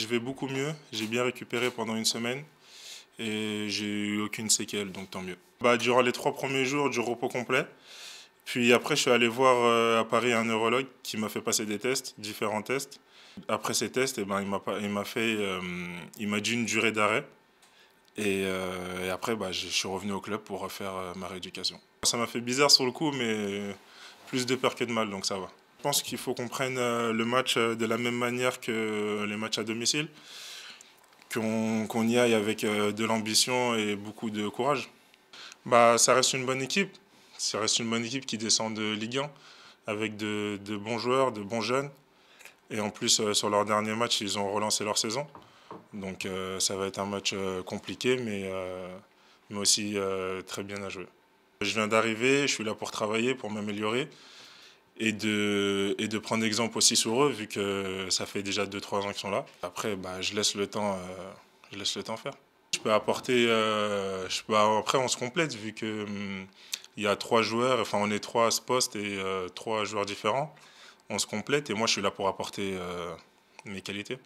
Je vais beaucoup mieux, j'ai bien récupéré pendant une semaine et j'ai eu aucune séquelle, donc tant mieux. Bah, durant les trois premiers jours du repos complet, puis après je suis allé voir euh, à Paris un neurologue qui m'a fait passer des tests, différents tests. Après ces tests, eh ben, il m'a euh, il m'a dit une durée d'arrêt. Et, euh, après, bah, je suis revenu au club pour refaire ma rééducation. Ça m'a fait bizarre sur le coup, mais plus de peur que de mal, donc ça va. Je pense qu'il faut qu'on prenne euh, le match euh, de la même manière que les matchs à domicile, qu'on y aille avec euh, de l'ambition et beaucoup de courage. Bah, ça reste une bonne équipe. Ça reste une bonne équipe qui descend de Ligue 1 avec de, bons joueurs, de bons jeunes. Et en plus, sur leur dernier match, ils ont relancé leur saison. Donc ça va être un match compliqué, mais, mais aussi très bien à jouer. Je viens d'arriver, je suis là pour travailler, pour m'améliorer et de, et de prendre exemple aussi sur eux, vu que ça fait déjà 2-3 ans qu'ils sont là. Après, bah, je, laisse le temps, euh, je laisse le temps faire. Je peux apporter. Euh, je peux, bah, après, on se complète, vu que. Hum, il y a trois joueurs, enfin on est trois à ce poste et 3 euh, trois joueurs différents. On se complète et moi je suis là pour apporter mes qualités.